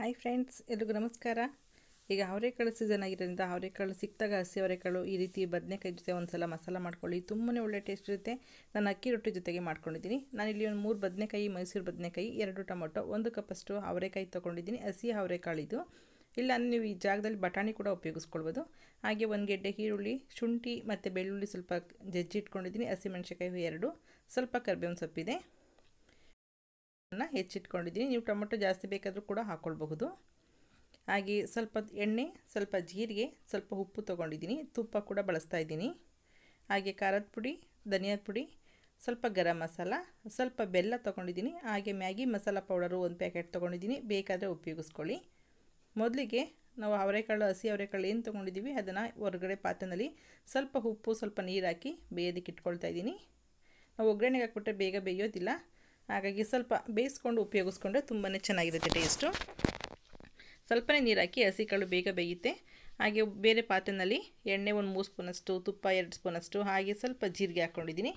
hi friends ಎಲ್ರಿಗೂ ನಮಸ್ಕಾರ ಈಗ ಅವರೆಕಾಳು ಸೀಸನ್ ಆಗಿರೋದ್ರಿಂದ ಅವರೆಕಾಳು ಸಿಕ್ಕಿದಾಗ ಹಸಿ ಅವರೆಕಾಳು ಈ ರೀತಿ ಬದನೆಕಾಯಿ ಜೊತೆ ಒಂದು ಸಲ ಮಸಾಲ ಮಾಡ್ಕೊಳ್ಳಿ ತುಂಬನೇ ಒಳ್ಳೆ ಟೇಸ್ಟ್ ಇರುತ್ತೆ ನಾನು ಅಕ್ಕಿ ರೊಟ್ಟಿ ಜೊತೆಗೆ ಮಾಡ್ಕೊಂಡಿದ್ದೀನಿ ನಾನು ಇಲ್ಲಿ ಒಂದು ಮೂರು ಬದನೆಕಾಯಿ ಮೈಸೂರು ಬದನೆಕಾಯಿ ಎರಡು ಟೊಮೊಟೊ ಒಂದು ಕಪ್ಪಷ್ಟು ಅವರೆಕಾಯಿ ತೊಗೊಂಡಿದ್ದೀನಿ ಹಸಿ ಅವರೆಕಾಳಿದು ಇಲ್ಲ ನೀವು ಈ ಜಾಗದಲ್ಲಿ ಬಟಾಣಿ ಕೂಡ ಉಪಯೋಗಿಸ್ಕೊಳ್ಬೋದು ಹಾಗೆ ಒಂದು ಗೆಡ್ಡೆ ಈರುಳ್ಳಿ ಶುಂಠಿ ಮತ್ತು ಬೆಳ್ಳುಳ್ಳಿ ಸ್ವಲ್ಪ ಜಜ್ಜಿ ಇಟ್ಕೊಂಡಿದ್ದೀನಿ ಹಸಿ ಎರಡು ಸ್ವಲ್ಪ ಕರ್ಬೇವಿನ ಸೊಪ್ಪಿದೆ ಟೊಮೆಟೊನ ಹೆಚ್ಚಿಟ್ಕೊಂಡಿದ್ದೀನಿ ನೀವು ಟೊಮೊಟೊ ಜಾಸ್ತಿ ಬೇಕಾದರೂ ಕೂಡ ಹಾಕ್ಕೊಳ್ಬಹುದು ಹಾಗೆ ಸ್ವಲ್ಪ ಎಣ್ಣೆ ಸ್ವಲ್ಪ ಜೀರಿಗೆ ಸ್ವಲ್ಪ ಉಪ್ಪು ತೊಗೊಂಡಿದ್ದೀನಿ ತುಪ್ಪ ಕೂಡ ಬಳಸ್ತಾ ಇದ್ದೀನಿ ಹಾಗೆ ಖಾರದ ಪುಡಿ ಧನಿಯಾದ ಪುಡಿ ಸ್ವಲ್ಪ ಗರಂ ಮಸಾಲ ಸ್ವಲ್ಪ ಬೆಲ್ಲ ತೊಗೊಂಡಿದ್ದೀನಿ ಹಾಗೆ ಮ್ಯಾಗಿ ಮಸಾಲ ಪೌಡರು ಒಂದು ಪ್ಯಾಕೆಟ್ ತೊಗೊಂಡಿದ್ದೀನಿ ಬೇಕಾದರೆ ಉಪಯೋಗಿಸ್ಕೊಳ್ಳಿ ಮೊದಲಿಗೆ ನಾವು ಅವರೆಕಾಳು ಹಸಿ ಅವರೆಕಾಳು ಏನು ತೊಗೊಂಡಿದ್ದೀವಿ ಅದನ್ನು ಹೊರಗಡೆ ಪಾತ್ರೆಯಲ್ಲಿ ಸ್ವಲ್ಪ ಉಪ್ಪು ಸ್ವಲ್ಪ ನೀರು ಹಾಕಿ ಬೇಯೋದಕ್ಕೆ ಇಟ್ಕೊಳ್ತಾ ಇದ್ದೀನಿ ನಾವು ಒಗ್ಗರಣೆಗೆ ಹಾಕ್ಬಿಟ್ರೆ ಬೇಗ ಬೇಯೋದಿಲ್ಲ ಹಾಗಾಗಿ ಸ್ವಲ್ಪ ಬೇಯಿಸ್ಕೊಂಡು ಉಪಯೋಗಿಸ್ಕೊಂಡ್ರೆ ತುಂಬಾ ಚೆನ್ನಾಗಿರುತ್ತೆ ಟೇಸ್ಟು ಸ್ವಲ್ಪನೇ ನೀರು ಹಾಕಿ ಕಾಳು ಬೇಗ ಬೇಯುತ್ತೆ ಹಾಗೆ ಬೇರೆ ಪಾತ್ರೆಯಲ್ಲಿ ಎಣ್ಣೆ ಒಂದು ಮೂರು ಸ್ಪೂನಷ್ಟು ತುಪ್ಪ ಎರಡು ಸ್ಪೂನಷ್ಟು ಹಾಗೆ ಸ್ವಲ್ಪ ಜೀರಿಗೆ ಹಾಕ್ಕೊಂಡಿದ್ದೀನಿ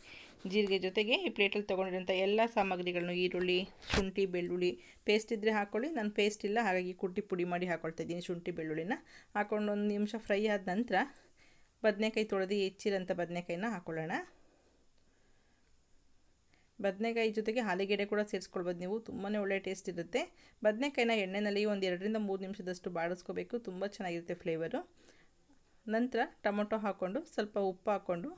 ಜೀರಿಗೆ ಜೊತೆಗೆ ಈ ಪ್ಲೇಟಲ್ಲಿ ತೊಗೊಂಡಿರೋಂಥ ಎಲ್ಲ ಸಾಮಗ್ರಿಗಳನ್ನು ಈರುಳ್ಳಿ ಶುಂಠಿ ಬೆಳ್ಳುಳ್ಳಿ ಪೇಸ್ಟ್ ಇದ್ದರೆ ಹಾಕ್ಕೊಳ್ಳಿ ನಾನು ಪೇಸ್ಟ್ ಇಲ್ಲ ಹಾಗಾಗಿ ಕುಟ್ಟಿ ಪುಡಿ ಮಾಡಿ ಹಾಕ್ಕೊಳ್ತಾ ಇದ್ದೀನಿ ಶುಂಠಿ ಬೆಳ್ಳುಳ್ಳಿನ ಹಾಕ್ಕೊಂಡು ಒಂದು ನಿಮಿಷ ಫ್ರೈ ಆದ ನಂತರ ಬದನೆಕಾಯಿ ತೊಳೆದು ಹೆಚ್ಚಿರೋಂಥ ಬದನೆಕಾಯಿನ ಹಾಕ್ಕೊಳ್ಳೋಣ ಬದನೆಕಾಯಿ ಜೊತೆಗೆ ಹಾಲಿಗೆಡೆ ಕೂಡ ಸೇರಿಸ್ಕೊಳ್ಬೋದು ನೀವು ತುಂಬಾ ಒಳ್ಳೆ ಟೇಸ್ಟ್ ಇರುತ್ತೆ ಬದನೆಕಾಯಿನ ಎಣ್ಣೆಯಲ್ಲಿ ಒಂದು ಎರಡರಿಂದ ಮೂರು ನಿಮಿಷದಷ್ಟು ಬಾಡಿಸ್ಕೋಬೇಕು ತುಂಬ ಚೆನ್ನಾಗಿರುತ್ತೆ ಫ್ಲೇವರು ನಂತರ ಟೊಮೊಟೊ ಹಾಕ್ಕೊಂಡು ಸ್ವಲ್ಪ ಉಪ್ಪು ಹಾಕ್ಕೊಂಡು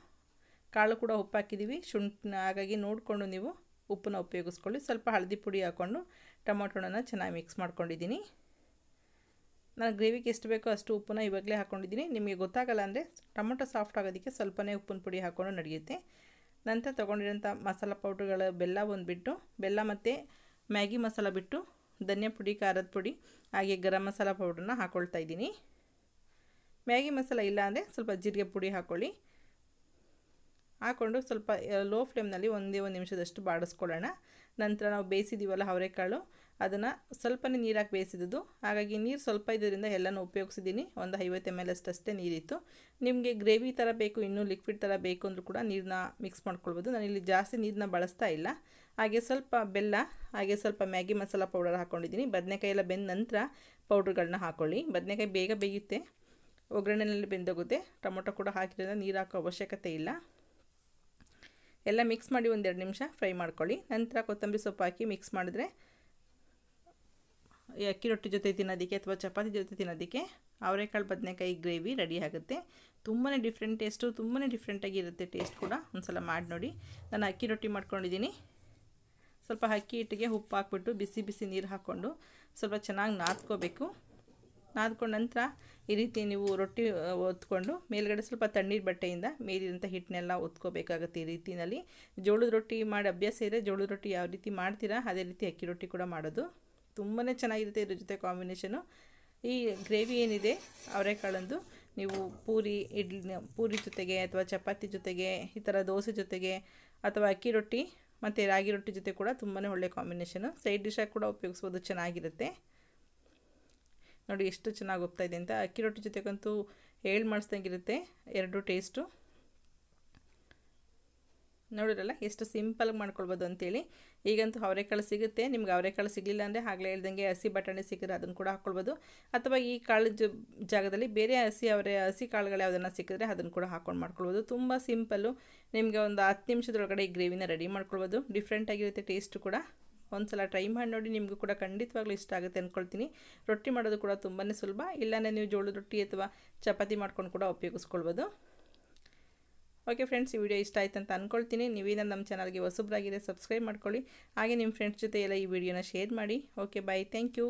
ಕಾಳು ಕೂಡ ಉಪ್ಪು ಹಾಕಿದ್ದೀವಿ ಶುಂಠ ಹಾಗಾಗಿ ನೋಡಿಕೊಂಡು ನೀವು ಉಪ್ಪನ್ನ ಉಪಯೋಗಿಸ್ಕೊಳ್ಳಿ ಸ್ವಲ್ಪ ಹಳದಿ ಪುಡಿ ಹಾಕ್ಕೊಂಡು ಟೊಮೊಟೊನ ಚೆನ್ನಾಗಿ ಮಿಕ್ಸ್ ಮಾಡ್ಕೊಂಡಿದ್ದೀನಿ ನಾನು ಗ್ರೇವಿಗೆ ಎಷ್ಟು ಬೇಕೋ ಅಷ್ಟು ಉಪ್ಪನ್ನ ಇವಾಗಲೇ ಹಾಕ್ಕೊಂಡಿದ್ದೀನಿ ನಿಮಗೆ ಗೊತ್ತಾಗಲ್ಲ ಅಂದರೆ ಟೊಮೊಟೊ ಸಾಫ್ಟ್ ಆಗೋದಕ್ಕೆ ಸ್ವಲ್ಪನೇ ಉಪ್ಪಿನ ಪುಡಿ ಹಾಕ್ಕೊಂಡು ನಡೆಯುತ್ತೆ ನಂತರ ತೊಗೊಂಡಿರೋಂಥ ಮಸಾಲ ಪೌಡ್ರುಗಳ ಬೆಲ್ಲ ಒಂದು ಬಿಟ್ಟು ಬೆಲ್ಲ ಮತ್ತು ಮ್ಯಾಗಿ ಮಸಾಲ ಬಿಟ್ಟು ಧನಿಯಾ ಪುಡಿ ಖಾರದ ಪುಡಿ ಹಾಗೆ ಗರಂ ಮಸಾಲ ಪೌಡ್ರನ್ನ ಹಾಕ್ಕೊಳ್ತಾ ಇದ್ದೀನಿ ಮ್ಯಾಗಿ ಮಸಾಲ ಇಲ್ಲ ಅಂದರೆ ಸ್ವಲ್ಪ ಜೀರಿಗೆ ಪುಡಿ ಹಾಕ್ಕೊಳ್ಳಿ ಹಾಕ್ಕೊಂಡು ಸ್ವಲ್ಪ ಲೋ ಫ್ಲೇಮ್ನಲ್ಲಿ ಒಂದೇ ಒಂದು ನಿಮಿಷದಷ್ಟು ಬಾಡಿಸ್ಕೊಳ್ಳೋಣ ನಂತರ ನಾವು ಬೇಯಿಸಿದ್ದೀವಲ್ಲ ಅವರೆಕಾಳು ಅದನ್ನು ಸ್ವಲ್ಪನೇ ನೀರಾಕಿ ಬೇಯಿಸಿದ್ದು ಹಾಗಾಗಿ ನೀರು ಸ್ವಲ್ಪ ಇದರಿಂದ ಎಲ್ಲನೂ ಉಪಯೋಗಿಸಿದ್ದೀನಿ ಒಂದು ಐವತ್ತು ಎಮ್ ಎಲ್ ಅಷ್ಟೇ ನೀರಿತ್ತು ನಿಮಗೆ ಗ್ರೇವಿ ಥರ ಬೇಕು ಇನ್ನೂ ಲಿಕ್ವಿಡ್ ಥರ ಬೇಕು ಅಂದರೂ ಕೂಡ ನೀರನ್ನ ಮಿಕ್ಸ್ ಮಾಡ್ಕೊಳ್ಬೋದು ನಾನು ಇಲ್ಲಿ ಜಾಸ್ತಿ ನೀರನ್ನ ಬಳಸ್ತಾ ಇಲ್ಲ ಹಾಗೆ ಸ್ವಲ್ಪ ಬೆಲ್ಲ ಹಾಗೆ ಸ್ವಲ್ಪ ಮ್ಯಾಗಿ ಮಸಾಲ ಪೌಡರ್ ಹಾಕ್ಕೊಂಡಿದ್ದೀನಿ ಬದನೆಕಾಯಿ ಎಲ್ಲ ಬೆಂದ ನಂತರ ಪೌಡ್ರ್ಗಳನ್ನ ಹಾಕ್ಕೊಳ್ಳಿ ಬದನೆಕಾಯಿ ಬೇಗ ಬೇಯುತ್ತೆ ಒಗ್ಗರಣೆಯಲ್ಲಿ ಬೆಂದೋಗುತ್ತೆ ಟೊಮೊಟೊ ಕೂಡ ಹಾಕಿರೋದ್ರೆ ನೀರು ಹಾಕೋ ಅವಶ್ಯಕತೆ ಇಲ್ಲ ಎಲ್ಲ ಮಿಕ್ಸ್ ಮಾಡಿ ಒಂದೆರಡು ನಿಮಿಷ ಫ್ರೈ ಮಾಡ್ಕೊಳ್ಳಿ ನಂತರ ಕೊತ್ತಂಬರಿ ಸೊಪ್ಪು ಹಾಕಿ ಮಿಕ್ಸ್ ಮಾಡಿದ್ರೆ ಅಕ್ಕಿ ರೊಟ್ಟಿ ಜೊತೆ ತಿನ್ನೋದಕ್ಕೆ ಅಥವಾ ಚಪಾತಿ ಜೊತೆ ತಿನ್ನೋದಕ್ಕೆ ಅವರೆಕಾಳು ಬದನೆಕಾಯಿ ಗ್ರೇವಿ ರೆಡಿ ಆಗುತ್ತೆ ತುಂಬಾ ಡಿಫ್ರೆಂಟ್ ಟೇಸ್ಟು ತುಂಬಾ ಡಿಫ್ರೆಂಟಾಗಿ ಇರುತ್ತೆ ಟೇಸ್ಟ್ ಕೂಡ ಒಂದು ಸಲ ಮಾಡಿ ನೋಡಿ ನಾನು ಅಕ್ಕಿ ರೊಟ್ಟಿ ಮಾಡ್ಕೊಂಡಿದ್ದೀನಿ ಸ್ವಲ್ಪ ಅಕ್ಕಿ ಹಿಟ್ಟಿಗೆ ಉಪ್ಪು ಹಾಕ್ಬಿಟ್ಟು ಬಿಸಿ ಬಿಸಿ ನೀರು ಹಾಕ್ಕೊಂಡು ಸ್ವಲ್ಪ ಚೆನ್ನಾಗಿ ನಾದ್ಕೋಬೇಕು ನಾದ್ಕೊಂಡ ನಂತರ ಈ ರೀತಿ ನೀವು ರೊಟ್ಟಿ ಒತ್ಕೊಂಡು ಮೇಲ್ಗಡೆ ಸ್ವಲ್ಪ ತಣ್ಣೀರು ಬಟ್ಟೆಯಿಂದ ಮೇಲಿರುವಂಥ ಹಿಟ್ಟನ್ನೆಲ್ಲ ಒತ್ಕೋಬೇಕಾಗುತ್ತೆ ಈ ರೀತಿಯಲ್ಲಿ ಜೋಳದ ರೊಟ್ಟಿ ಮಾಡಿ ಅಭ್ಯಾಸ ಇದೆ ಜೋಳದ ರೊಟ್ಟಿ ಯಾವ ರೀತಿ ಮಾಡ್ತೀರಾ ಅದೇ ರೀತಿ ಅಕ್ಕಿ ರೊಟ್ಟಿ ಕೂಡ ಮಾಡೋದು ತುಂಬಾ ಚೆನ್ನಾಗಿರುತ್ತೆ ಇದ್ರ ಜೊತೆ ಕಾಂಬಿನೇಷನು ಈ ಗ್ರೇವಿ ಏನಿದೆ ಅವರೆಕಾಳಂದು ನೀವು ಪೂರಿ ಇಡ್ಲಿ ಪೂರಿ ಜೊತೆಗೆ ಅಥವಾ ಚಪಾತಿ ಜೊತೆಗೆ ಈ ಥರ ದೋಸೆ ಜೊತೆಗೆ ಅಥವಾ ಅಕ್ಕಿ ರೊಟ್ಟಿ ಮತ್ತು ರಾಗಿ ರೊಟ್ಟಿ ಜೊತೆ ಕೂಡ ತುಂಬಾ ಒಳ್ಳೆ ಕಾಂಬಿನೇಷನು ಸೈಡ್ ಡಿಶಾಗಿ ಕೂಡ ಉಪಯೋಗಿಸ್ಬೋದು ಚೆನ್ನಾಗಿರುತ್ತೆ ನೋಡಿ ಎಷ್ಟು ಚೆನ್ನಾಗಿ ಇದೆ ಅಂತ ಅಕ್ಕಿ ರೊಟ್ಟಿ ಜೊತೆಗಂತೂ ಹೇಳಿ ಮಾಡಿಸ್ದಂಗಿರುತ್ತೆ ಎರಡು ಟೇಸ್ಟು ನೋಡಿರಲ್ಲ ಎಷ್ಟು ಸಿಂಪಲ್ಗೆ ಮಾಡ್ಕೊಳ್ಬೋದು ಅಂತೇಳಿ ಈಗಂತೂ ಅವರೆಕಾಳು ಸಿಗುತ್ತೆ ನಿಮ್ಗೆ ಅವರೆಕಾಳು ಸಿಗಲಿಲ್ಲ ಅಂದರೆ ಆಗಲೇ ಹೇಳ್ದಂಗೆ ಹಸಿ ಬಟಾಣಿ ಸಿಕ್ಕಿದ್ರೆ ಅದನ್ನು ಕೂಡ ಹಾಕ್ಕೊಳ್ಬೋದು ಅಥವಾ ಈ ಕಾಳು ಜಾಗದಲ್ಲಿ ಬೇರೆ ಹಸಿ ಅವರೇ ಹಸಿ ಕಾಳುಗಳು ಯಾವುದನ್ನು ಸಿಕ್ಕಿದ್ರೆ ಅದನ್ನು ಕೂಡ ಹಾಕ್ಕೊಂಡು ಮಾಡ್ಕೊಳ್ಬೋದು ತುಂಬ ಸಿಂಪಲ್ಲು ನಿಮಗೆ ಒಂದು ಹತ್ತು ನಿಮಿಷದೊಳಗಡೆ ಈ ಗ್ರೇವಿನ ರೆಡಿ ಮಾಡ್ಕೊಳ್ಬೋದು ಡಿಫ್ರೆಂಟ್ ಆಗಿರುತ್ತೆ ಟೇಸ್ಟು ಕೂಡ ಸಲ ಟ್ರೈ ಮಾಡಿ ನೋಡಿ ನಿಮಗೂ ಕೂಡ ಖಂಡಿತವಾಗ್ಲೂ ಇಷ್ಟ ಆಗುತ್ತೆ ಅಂದ್ಕೊಳ್ತೀನಿ ರೊಟ್ಟಿ ಮಾಡೋದು ಕೂಡ ತುಂಬಾ ಸುಲಭ ಇಲ್ಲಾಂದರೆ ನೀವು ಜೋಳದ ರೊಟ್ಟಿ ಅಥವಾ ಚಪಾತಿ ಮಾಡ್ಕೊಂಡು ಕೂಡ ಉಪಯೋಗಿಸ್ಕೊಳ್ಬೋದು ಓಕೆ ಫ್ರೆಂಡ್ಸ್ ಈ ವಿಡಿಯೋ ಇಷ್ಟ ಆಯ್ತು ಅಂತ ಅಂದ್ಕೊಳ್ತೀನಿ ನೀವೇನ ನಮ್ಮ ಚಾನಲ್ಗೆ ಹೊಸಬ್ರಾಗಿದೆ ಸಬ್ಸ್ಕ್ರೈಬ್ ಮಾಡ್ಕೊಳ್ಳಿ ಹಾಗೆ ನಿಮ್ಮ ಫ್ರೆಂಡ್ಸ್ ಜೊತೆ ಎಲ್ಲ ಈ ವಿಡಿಯೋನ ಶೇರ್ ಮಾಡಿ ಓಕೆ ಬಾಯ್ ಥ್ಯಾಂಕ್ ಯು